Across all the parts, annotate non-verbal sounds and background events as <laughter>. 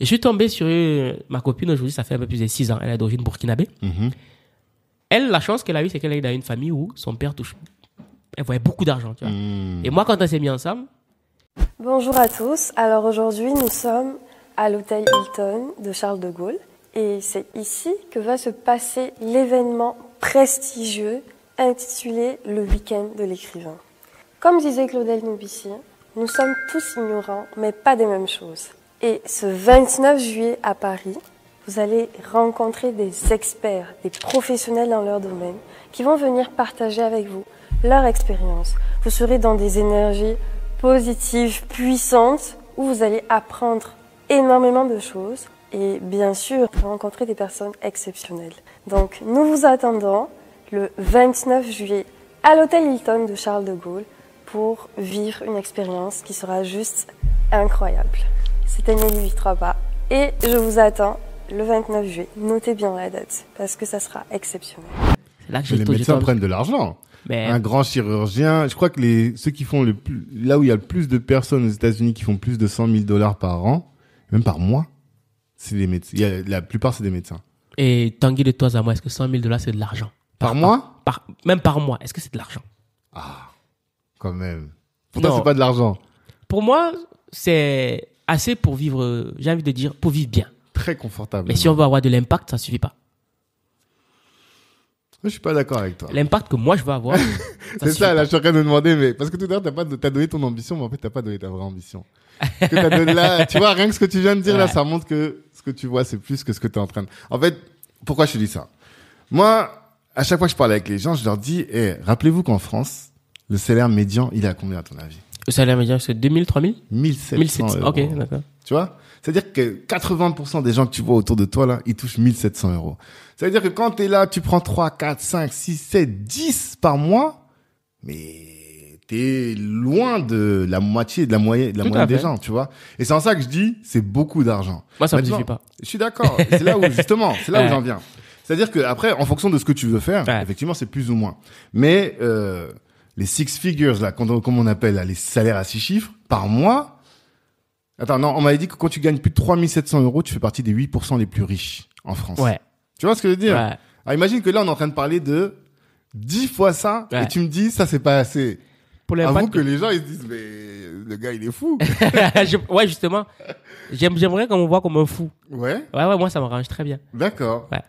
Et je suis tombé sur ma copine aujourd'hui, ça fait un peu plus de 6 ans. Elle est d'origine burkinabé. Mhm. Elle, la chance qu'elle a eue, c'est qu'elle est dans une famille où son père touche. Elle voyait beaucoup d'argent, tu vois. Mhm. Et moi, quand on s'est mis ensemble. Bonjour à tous. Alors aujourd'hui, nous sommes à l'hôtel Hilton de Charles de Gaulle. Et c'est ici que va se passer l'événement prestigieux intitulé Le week-end de l'écrivain. Comme disait Claudel Nubissi, nous sommes tous ignorants, mais pas des mêmes choses. Et ce 29 juillet à Paris, vous allez rencontrer des experts, des professionnels dans leur domaine, qui vont venir partager avec vous leur expérience. Vous serez dans des énergies positives, puissantes, où vous allez apprendre énormément de choses et bien sûr rencontrer des personnes exceptionnelles. Donc nous vous attendons le 29 juillet à l'hôtel Hilton de Charles de Gaulle pour vivre une expérience qui sera juste incroyable. Cette ne Nelly pas Et je vous attends le 29 juillet. Notez bien la date, parce que ça sera exceptionnel. Là que les médecins prennent de l'argent. Un grand chirurgien, je crois que les, ceux qui font le plus, là où il y a le plus de personnes aux États-Unis qui font plus de 100 000 dollars par an, même par mois, c'est les médecins. la plupart, c'est des médecins. Et Tanguy de toi à moi, est-ce que 100 000 dollars, c'est de l'argent par, mois Même par mois, est-ce que c'est de l'argent Ah, quand même. Pour toi, c'est pas de l'argent. Pour moi, c'est assez pour vivre, j'ai envie de dire, pour vivre bien. Très confortable. Mais si on veut avoir de l'impact, ça ne suffit pas. Je suis pas d'accord avec toi. L'impact que moi je veux avoir. <laughs> c'est ça, là, je suis en train de me demander, mais parce que tout à l'heure, t'as pas, donné ton ambition, mais en fait, t'as pas donné ta vraie ambition. tu vois, rien que ce que tu viens de dire là, ça montre que ce que tu vois, c'est plus que ce que tu es en train de. En fait, pourquoi je te dis ça? Moi, à chaque fois que je parle avec les gens, je leur dis, rappelez-vous qu'en France, le salaire médian, il est à combien à ton avis? Le salaire médian, c'est 2000, 3000 1700. 1700 euros. Ok, d'accord. Tu vois C'est-à-dire que 80% des gens que tu vois autour de toi, là, ils touchent 1700 euros. C'est-à-dire que quand tu es là, tu prends 3, 4, 5, 6, 7, 10 par mois, mais tu es loin de la moitié de la moyenne, de la moyenne des gens, tu vois. Et c'est en ça que je dis, c'est beaucoup d'argent. Moi, ça ne me suffit pas. Je suis d'accord. c'est là où, <laughs> justement, c'est là où j'en viens. C'est-à-dire que après, en fonction de ce que tu veux faire, effectivement, c'est plus ou moins. Mais, euh, les six figures, là, comme on appelle, les salaires à six chiffres, par mois. Attends, non, on m'avait dit que quand tu gagnes plus de 3700 euros, tu fais partie des 8% les plus riches en France. Ouais. Tu vois ce que je veux dire? imagine que là, on est en train de parler de 10 fois ça, et tu me dis, ça, c'est pas assez. Pour Avoue que... que les gens, ils se disent, mais le gars, il est fou. <laughs> ouais, justement. J'aimerais qu'on me voit comme un fou. Ouais. Ouais, ouais, moi, ça me range très bien. D'accord. Ouais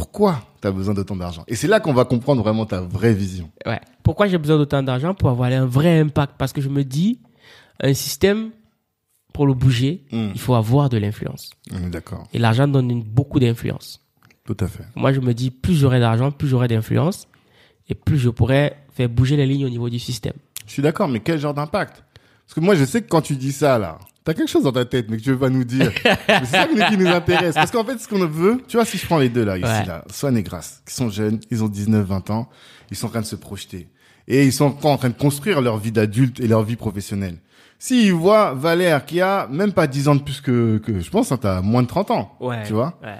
pourquoi tu as besoin d'autant d'argent. Et c'est là qu'on va comprendre vraiment ta vraie vision. Pourquoi j'ai besoin d'autant d'argent Pour avoir un vrai impact. Parce que je me dis, un système, pour le bouger, hmm. il faut avoir de l'influence. Hmm, d'accord. Et l'argent donne beaucoup d'influence. Tout à fait. Moi, je me dis, plus j'aurai d'argent, plus j'aurai d'influence. Et plus je pourrai faire bouger les lignes au niveau du système. Je suis d'accord, mais quel genre d'impact Parce que moi, je sais que quand tu dis ça, là, T'as quelque chose dans ta tête, mais que tu veux pas nous dire. c'est ça qui nous intéresse. Parce qu'en fait, ce qu'on veut, tu vois, si je prends les deux là, ici, là, Swan et Grasse qui sont jeunes, ils ont 19, 20 ans, ils sont en train de se projeter. Et ils sont en train de construire leur vie d'adulte et leur vie professionnelle. S'ils voient Valère, qui a même pas 10 ans de plus que, que je pense, hein, t'as moins de 30 ans. Tu vois? Ouais.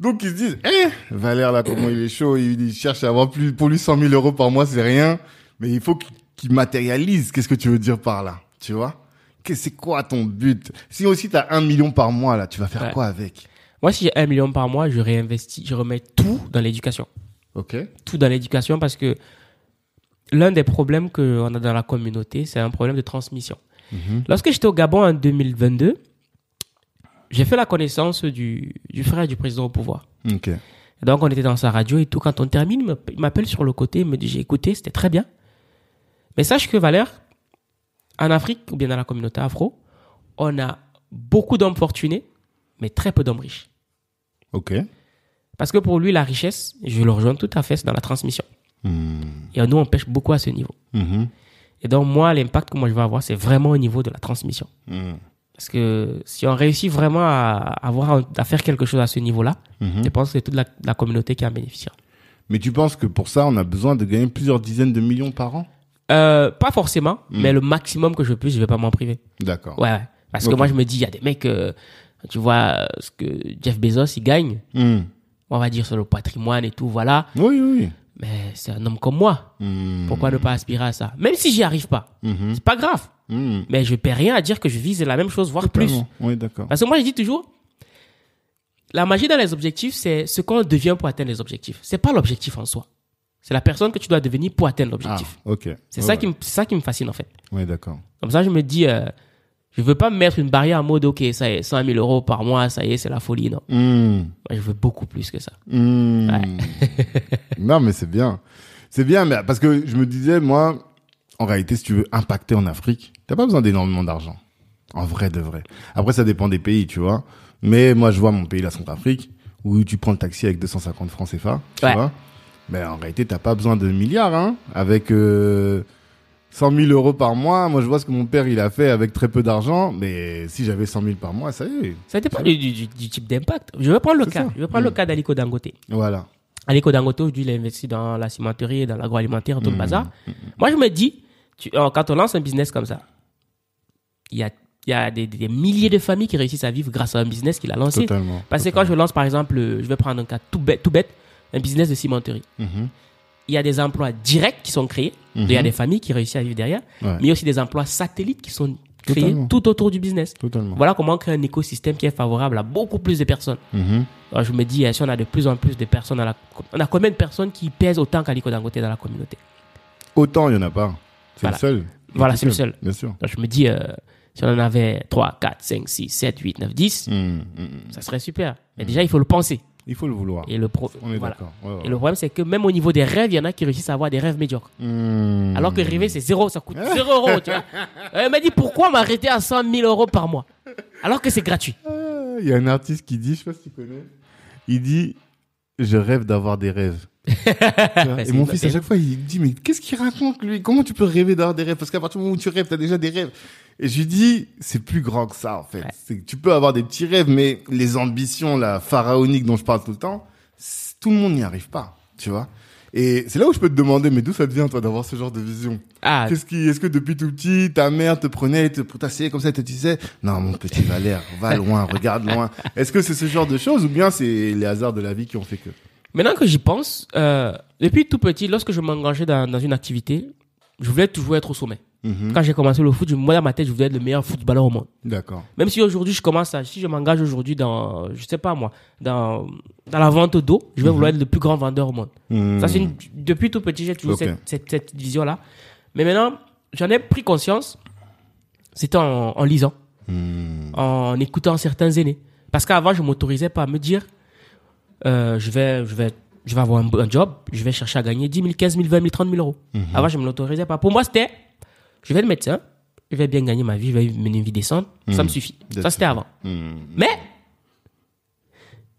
Donc ils se disent, hé eh, Valère là, comment il est chaud, il, cherche à avoir plus, pour lui 100 000 euros par mois, c'est rien, mais il faut qu'il matérialise, qu'est-ce que tu veux dire par là, tu vois c'est quoi ton but Si aussi tu as un million par mois là, tu vas faire quoi avec Moi, si j'ai un million par mois, je réinvestis, je remets tout dans l'éducation. Ok. Tout dans l'éducation parce que l'un des problèmes qu'on a dans la communauté, c'est un problème de transmission. Mhm. Lorsque j'étais au Gabon en 2022, j'ai fait la connaissance du, frère du président au pouvoir. Ok. Donc on était dans sa radio et tout. Quand on termine, il m'appelle sur le côté, il me dit j'ai écouté, c'était très bien. Mais sache que Valère, en Afrique ou bien dans la communauté afro, on a beaucoup d'hommes fortunés, mais très peu d'hommes riches. Ok. Parce que pour lui, la richesse, je le rejoins tout à fait, c'est dans la transmission. Hmm. Et nous, on pêche beaucoup à ce niveau. Mhm. Et donc, moi, l'impact que moi je vais avoir, c'est vraiment au niveau de la transmission. Hmm. Parce que si on réussit vraiment à, avoir, à faire quelque chose à ce niveau-là, mhm. je pense que c'est toute la, la communauté qui en bénéficiera. Mais tu penses que pour ça, on a besoin de gagner plusieurs dizaines de millions par an euh, pas forcément, hmm. mais le maximum que je puisse, je vais pas m'en priver. D'accord. Ouais, Parce que moi, je me dis, il y a des mecs, euh, tu vois, euh, ce que Jeff Bezos, il gagne. Hmm. On va dire sur le patrimoine et tout, voilà. Oui, oui, Mais c'est un homme comme moi. Hmm. Pourquoi ne pas aspirer à ça Même si j'y arrive pas, c'est pas grave. Mais je perds rien à dire que je vise la même chose, voire plus. Oui, d'accord. Parce que moi, je dis toujours, la magie dans les objectifs, c'est ce qu'on devient pour atteindre les objectifs. C'est pas l'objectif en soi. C'est la personne que tu dois devenir pour atteindre l'objectif. Ah, ok. C'est ça, qui ça qui me fascine en fait. Oui, d'accord. Comme ça, je me dis, euh, je veux pas mettre une barrière en mode, ok, ça y est, 100 000 euros par mois, ça y est, c'est la folie, non. Hmm. Je veux beaucoup plus que ça. Hmm. <laughs> non, mais c'est bien. C'est bien, mais parce que je me disais, moi, en réalité, si tu veux impacter en Afrique, tu n'as pas besoin d'énormément d'argent. En vrai de vrai. Après, ça dépend des pays, tu vois. Mais moi, je vois mon pays, la Centrafrique, où tu prends le taxi avec 250 francs CFA, tu vois. Mais en réalité, t'as pas besoin de milliards, hein. Avec 100 euh, 000 euros par mois, moi je vois ce que mon père il a fait avec très peu d'argent, mais si j'avais 100 000 par mois, ça y est. Ça dépend du, du, type d'impact. Je vais prendre le cas. Je prendre le mm. cas d'Aliko Dangote. Voilà. Aliko Dangote, aujourd'hui, il a investi dans la cimenterie, dans l'agroalimentaire, tout le mm. bazar. Moi, je me dis, euh, quand on lance un business comme ça, il y a des, milliers de familles qui réussissent à vivre grâce à un business qu'il a lancé. Totalement, Parce que quand je lance, par exemple, euh, je vais prendre un cas tout bête un business de cimenterie. Mhm. Il y a des emplois directs qui sont créés. Mhm. Il y a des familles qui réussissent à vivre derrière. Mais il y a aussi des emplois satellites qui sont créés tout autour du business. Voilà comment on crée un écosystème qui est favorable à beaucoup plus de personnes. Mhm. je me dis, hein, si on a de plus en plus de personnes, dans la... on a combien de personnes qui pèsent autant d'un côté dans la communauté Autant, il n'y en a pas. C'est le seul. Voilà, c'est le seul. je me dis, euh, si on en avait 3, 4, 5, 6, 7, 8, 9, 10, ça serait super. Mais déjà, il faut le penser. Il faut le vouloir. Et le, Et le problème, c'est que même au niveau des rêves, il y en a qui réussissent à avoir des rêves médiocres. Hmm. Alors que rêver, c'est zéro, ça coûte <laughs> zéro euro. Tu vois Elle euh, m'a dit pourquoi m'arrêter à 100 000 euros par mois alors que c'est gratuit. Ah, il y a un artiste qui dit, je sais pas si tu connais, il dit Je rêve d'avoir des rêves et mon fils, à chaque fois, il me dit, mais qu'est-ce qu'il raconte, lui? Comment tu peux rêver d'avoir des rêves? Parce qu'à partir du moment où tu rêves, t'as déjà des rêves. Et je lui dis, c'est plus grand que ça, en fait. tu peux avoir des petits rêves, mais les ambitions, la pharaonique dont je parle tout le temps, tout le monde n'y arrive pas, tu vois. Et c'est là où je peux te demander, mais d'où ça vient, toi, d'avoir ce genre de vision ah. Qu'est-ce qui, est-ce que depuis tout petit, ta mère te prenait, te t'asseoir comme ça, te disait, non, mon petit Valère, va loin, regarde loin. <laughs> Est-ce que c'est ce genre de choses ou bien c'est les hasards de la vie qui ont fait que Maintenant que j'y pense, euh, depuis tout petit, lorsque je m'engageais dans, une activité, je voulais toujours être au sommet. Mhm. Quand j'ai commencé le foot, moi dans ma tête, je voulais être le meilleur footballeur au monde. D'accord. Même si aujourd'hui je commence à, si je m'engage aujourd'hui dans, je sais pas moi, dans, la vente d'eau, je vais mhm. vouloir être le plus grand vendeur au monde. Ça c'est une, mhm. depuis tout petit, j'ai toujours cette, vision là. Mais maintenant, j'en ai pris conscience. C'était en, en lisant, en écoutant certains aînés. Parce qu'avant, je m'autorisais pas à me dire, euh, je, vais, je, vais, je vais avoir un, bon job, je vais chercher à gagner 10 000, 15 000, 20 000, 30 000 euros. Mhm. Avant, je ne me l'autorisais pas. Pour moi, c'était, je vais être médecin, je vais bien gagner ma vie, je vais mener une vie décente, ça mhm. me suffit. Ça, c'était avant. Mhm. Mais,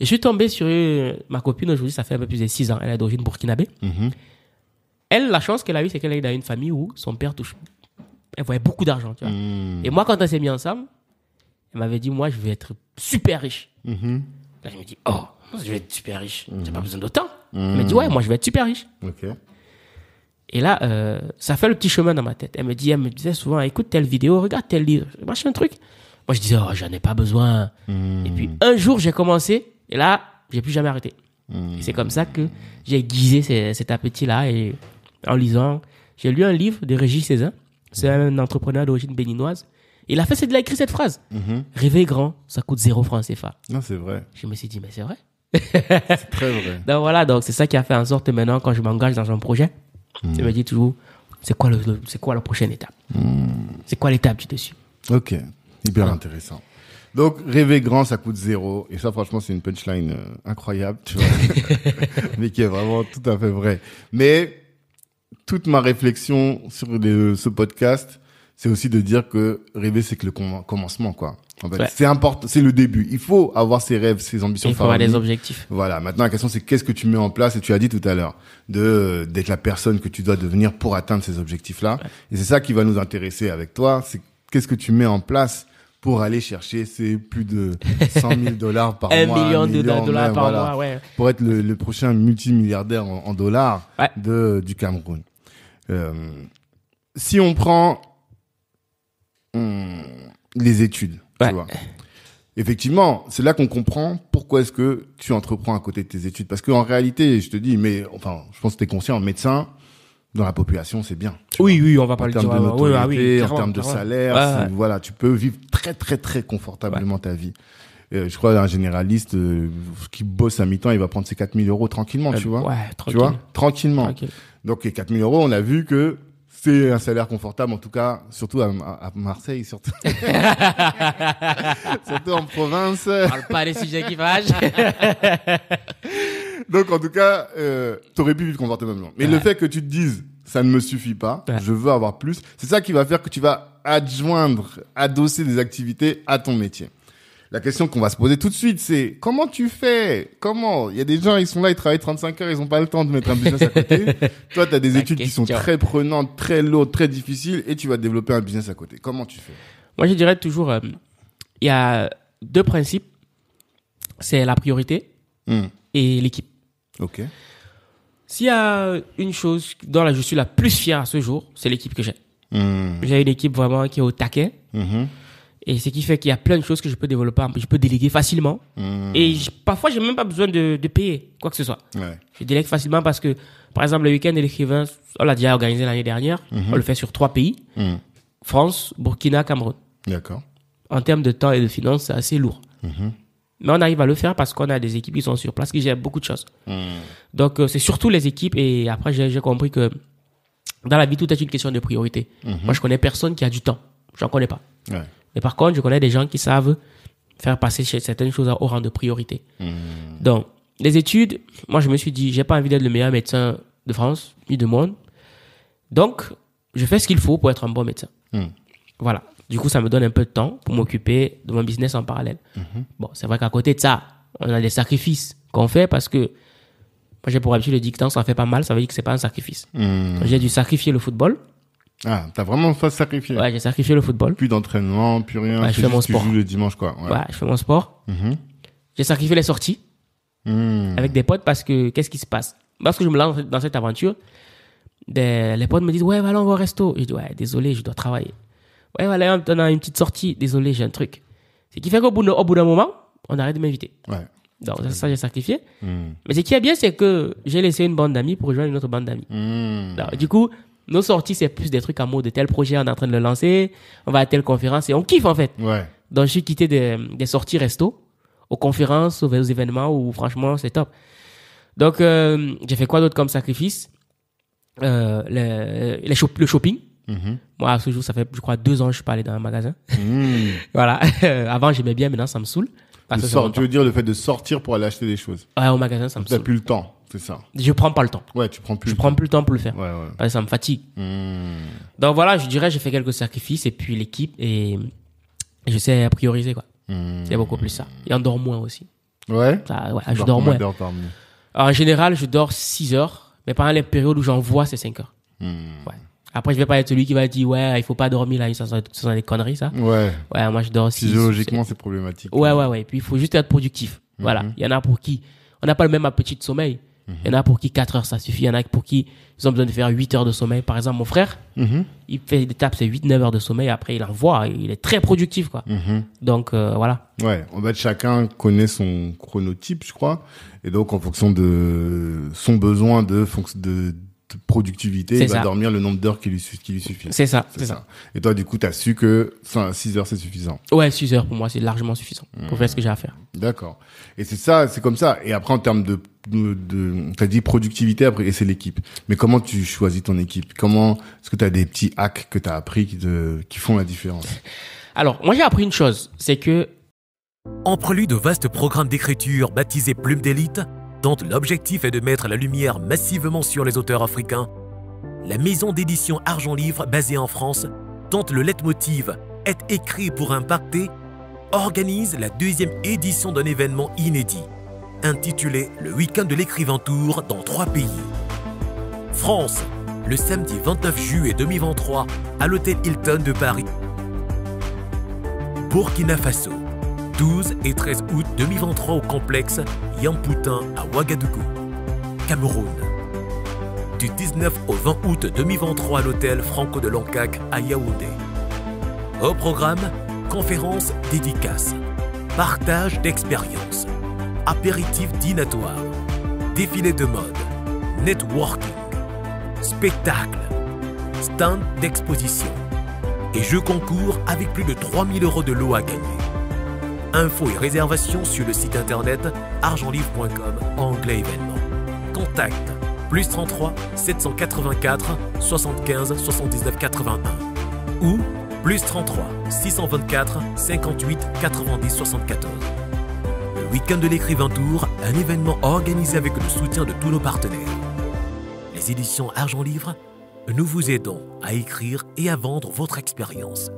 je suis tombé sur euh, ma copine aujourd'hui, ça fait un peu plus de 6 ans, elle est d'origine burkinabé. Elle, la chance qu'elle a eue, c'est qu'elle est dans une famille où son père touche. Elle voyait beaucoup d'argent, tu vois. Et moi, quand on s'est mis ensemble, elle m'avait dit, moi, je vais être super riche. Là, je me dis, oh, je vais être super riche. J'ai mhm. pas besoin d'autant. Elle me dit, mhm. ouais, moi, je vais être super riche. Et là, euh, ça fait le petit chemin dans ma tête. Elle me dit, elle me disait souvent, écoute telle vidéo, regarde tel livre, un truc. Moi, je disais, oh, j'en ai pas besoin. Mhm. Et puis, un jour, j'ai commencé, et là, j'ai plus jamais arrêté. c'est comme ça que j'ai aiguisé cet appétit-là, et en lisant, j'ai lu un livre de Régis Cézanne. C'est un entrepreneur d'origine béninoise et la fait, il a écrit cette phrase. Mhm. Rêver grand, ça coûte zéro franc CFA. Non, c'est vrai. Je me suis dit, mais c'est vrai. c'est très vrai. <laughs> Donc voilà, donc c'est ça qui a fait en sorte maintenant, quand je m'engage dans un projet, mhm. je me dis toujours, c'est quoi, le, c'est quoi la prochaine étape mhm. C'est quoi l'étape du dessus Ok, hyper intéressant. Donc, rêver grand, ça coûte zéro. Et ça, franchement, c'est une punchline euh, incroyable, tu vois. <laughs> Mais qui est vraiment tout à fait vrai. Mais toute ma réflexion sur ce podcast, c'est aussi de dire que rêver, c'est que le commencement, quoi. c'est important, c'est le début. Il faut avoir ses rêves, ses ambitions. Il faut avoir les objectifs. Voilà. Maintenant, la question, c'est qu'est-ce que tu mets en place Et tu as dit tout à l'heure de d'être la personne que tu dois devenir pour atteindre ces objectifs-là. Et c'est ça qui va nous intéresser avec toi. C'est qu'est-ce que tu mets en place pour aller chercher ces plus de 100 <laughs> 000 dollars par mois. un million de dollars, par mois, ouais. Pour être le, prochain multimilliardaire en, dollars de, du Cameroun. Euh, si on prend les études. Tu vois. Effectivement, c'est là qu'on comprend pourquoi est-ce que tu entreprends à côté de tes études. Parce qu'en réalité, je te dis, mais enfin, je pense que tu es conscient, médecin, dans la population, c'est bien. Oui, oui, on va pas De euh, ah en termes de salaire, voilà, tu peux vivre très, très, très confortablement ta vie. Euh, je crois un généraliste euh, qui bosse à mi-temps, il va prendre ses 4000 euros tranquillement, tu vois. Ouais, tranquille. Tu vois, tranquillement. Donc, les 4000 euros, on a vu que c'est un salaire confortable, en tout cas, surtout à, Marseille, surtout. <laughs> surtout en province. parle pas des sujets qui fâchent. <laughs> Donc, en tout cas, euh, t'aurais pu vivre confortablement. Mais le fait que tu te dises, ça ne me suffit pas, je veux avoir plus, c'est ça qui va faire que tu vas adjoindre, adosser des activités à ton métier. La question qu'on va se poser tout de suite, c'est comment tu fais Comment Il y a des gens, ils sont là, ils travaillent 35 heures, ils n'ont pas le temps de mettre un business à côté. <laughs> Toi, tu as des études qui sont très prenantes, très lourdes, très difficiles, et tu vas développer un business à côté. Comment tu fais Moi, je dirais toujours, euh, il y a deux principes. C'est la priorité hmm. et l'équipe. Ok. S'il y a une chose dont je suis la plus fière à ce jour, c'est l'équipe que j'ai. Hmm. J'ai une équipe vraiment qui est au taquet. Hmm. Et ce qui fait qu'il y a plein de choses que je peux développer, je peux déléguer facilement. Hmm. et Et je, parfois, j'ai même pas besoin de, payer quoi que ce soit. Je délègue facilement parce que, par exemple, le week-end de l'écrivain, on l'a déjà organisé l'année dernière. Mhm. On le fait sur trois pays. Hmm. France, Burkina, Cameroun. D'accord. En termes de temps et de finances, c'est assez lourd. Mhm. Mais on arrive à le faire parce qu'on a des équipes qui sont sur place, qui gèrent beaucoup de choses. Hmm. Donc, euh, c'est surtout les équipes. Et après, j'ai compris que dans la vie, tout est une question de priorité. Mhm. Moi, je connais personne qui a du temps. J'en connais pas. Ouais. Mais par contre, je connais des gens qui savent faire passer certaines choses au rang de priorité. Hmm. Donc, les études, moi, je me suis dit, j'ai pas envie d'être le meilleur médecin de France, ni de monde. Donc, je fais ce qu'il faut pour être un bon médecin. Hmm. Voilà. Du coup, ça me donne un peu de temps pour m'occuper de mon business en parallèle. Hmm. Bon, c'est vrai qu'à côté de ça, on a des sacrifices qu'on fait parce que moi, j'ai pour habitude le dicton, ça fait pas mal, ça veut dire que c'est pas un sacrifice. J'ai dû sacrifier le football ah, t'as vraiment ça sacrifié. Ouais, j'ai sacrifié le football. Plus d'entraînement, plus rien. je fais mon sport. le dimanche, quoi. Ouais. je fais mon sport. Mhm. J'ai sacrifié les sorties hmm. avec des potes parce que qu'est-ce qui se passe Parce que je me lance dans cette aventure, les potes me disent ouais, va on au resto. Je dis ouais, désolé, je dois travailler. Ouais, voilà, on a une petite sortie. Désolé, j'ai un truc. Ce qui fait qu'au bout d'un moment, on arrête de m'inviter. Ouais. Donc ça, j'ai sacrifié. Hmm. Mais ce qui est bien, c'est que j'ai laissé une bande d'amis pour rejoindre une autre bande d'amis. Hmm. Du coup nos sorties, c'est plus des trucs à mots. de tel projet, on est en train de le lancer, on va à telle conférence et on kiffe en fait. Ouais. Donc, j'ai quitté des, sorties resto aux conférences, aux, événements où franchement, c'est top. Donc, euh, j'ai fait quoi d'autre comme sacrifice euh, le, le, shopping. Mm-hmm. Moi, à ce jour, ça fait, je crois, deux ans que je suis pas allé dans un magasin. Mm. <laughs> voilà. <laughs> Avant, j'aimais bien, maintenant, ça me saoule. tu veux dire le fait de sortir pour aller acheter des choses Ouais, au magasin, ça me, ça saoule. plus le temps. C'est ça. Je prends pas le temps. Ouais, tu prends plus. Je prends plus le temps pour le faire. Ouais, ouais. Parce que ça me fatigue. Hmm. Donc voilà, je dirais, j'ai fait quelques sacrifices et puis l'équipe et je sais prioriser quoi. Hmm. C'est beaucoup plus ça. Et on dort moins aussi. Ouais. ouais je dors moins. en général, je dors 6 heures, mais pendant les périodes où j'en vois c'est 5 heures. Hmm. Ouais. Après, je vais pas être celui qui va dire, ouais, il faut pas dormir là, ça c'est des conneries, ça. Ouais. Ouais, moi, je dors aussi. Physiologiquement, c'est problématique. Ouais, ouais, ouais. Et puis, il faut juste être productif. Voilà. Il y en a pour qui on n'a pas le même appétit de sommeil. Il y en a pour qui 4 heures ça suffit, il y en a pour qui ils ont besoin de faire 8 heures de sommeil. Par exemple, mon frère, mhm. il fait des tapes, c'est 8-9 heures de sommeil, après il voit il est très productif. quoi. Mhm. Donc euh, voilà. Ouais, en fait chacun connaît son chronotype, je crois. Et donc en fonction de son besoin de, de productivité, il va dormir le nombre d'heures qui lui, suffit. C'est ça, c'est ça. Et toi, du coup, tu as su que 6 heures, c'est suffisant. Ouais, 6 heures, pour moi, c'est largement suffisant pour faire mmh. ce que j'ai à faire. D'accord. Et c'est ça, c'est comme ça. Et après, en termes de... de, tu as dit productivité, après, et c'est l'équipe. Mais comment tu choisis ton équipe Comment Est-ce que tu as des petits hacks que tu as appris qui, qui font la différence Alors, moi, j'ai appris une chose, c'est que... En prélude de vaste programme d'écriture Baptisés Plume d'élite, dont l'objectif est de mettre la lumière massivement sur les auteurs africains, la maison d'édition Argent Livre, basée en France, dont le leitmotiv est écrit pour impacter, organise la deuxième édition d'un événement inédit, intitulé Le week-end de l'écrivain tour dans trois pays. France, le samedi 29 juillet 2023 à l'hôtel Hilton de Paris. Burkina Faso, 12 et 13 août 2023 au complexe Yampoutin à Ouagadougou, Cameroun. Du 19 au 20 août 2023 à l'hôtel Franco de Lancac à Yaoundé. Au programme, conférences, dédicaces, partage d'expériences, apéritifs dînatoires, défilé de mode, networking, spectacle, stand d'exposition et jeux concours avec plus de 3000 euros de lots à gagner. Infos et réservations sur le site internet argentlivre.com anglais événement. Contact plus 33 784 75 79 81 ou plus 33 624 58 90 74. Le week-end de l'écrivain tour, un événement organisé avec le soutien de tous nos partenaires. Les éditions Argent Livre, nous vous aidons à écrire et à vendre votre expérience.